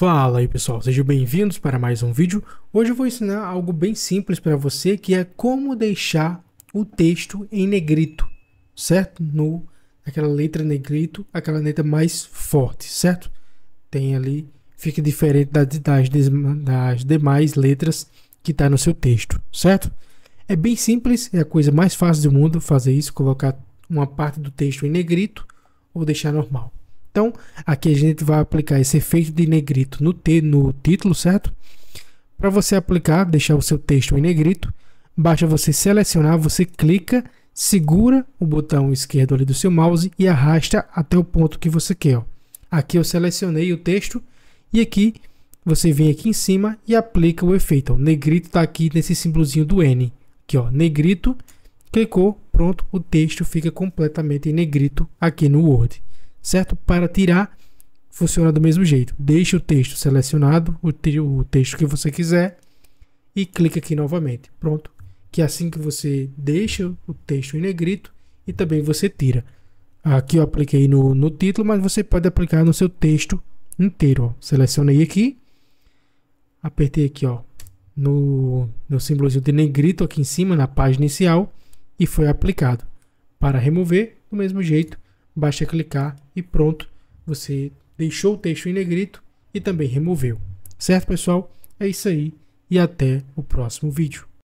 Fala aí pessoal, sejam bem-vindos para mais um vídeo. Hoje eu vou ensinar algo bem simples para você, que é como deixar o texto em negrito, certo? No, aquela letra negrito, aquela letra mais forte, certo? Tem ali, fica diferente das, das, das demais letras que está no seu texto, certo? É bem simples, é a coisa mais fácil do mundo fazer isso, colocar uma parte do texto em negrito ou deixar normal. Então, aqui a gente vai aplicar esse efeito de negrito no, T, no título, certo? Para você aplicar, deixar o seu texto em negrito, basta você selecionar, você clica, segura o botão esquerdo ali do seu mouse e arrasta até o ponto que você quer. Ó. Aqui eu selecionei o texto e aqui você vem aqui em cima e aplica o efeito. O negrito está aqui nesse símbolozinho do N. Aqui, ó, negrito, clicou, pronto, o texto fica completamente em negrito aqui no Word certo? Para tirar, funciona do mesmo jeito. Deixe o texto selecionado, o, texto que você quiser, e clica aqui novamente. Pronto. Que é assim que você deixa o texto em negrito e também você tira. Aqui eu apliquei no, no título, mas você pode aplicar no seu texto inteiro. Ó. Selecionei aqui, apertei aqui ó, no, no símbolozinho de negrito aqui em cima, na página inicial, e foi aplicado. Para remover, do mesmo jeito, basta clicar e pronto, você deixou o texto em negrito e também removeu. Certo, pessoal? É isso aí e até o próximo vídeo.